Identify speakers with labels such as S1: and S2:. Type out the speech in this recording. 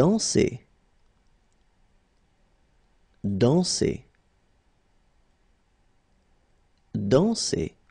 S1: danser danser danser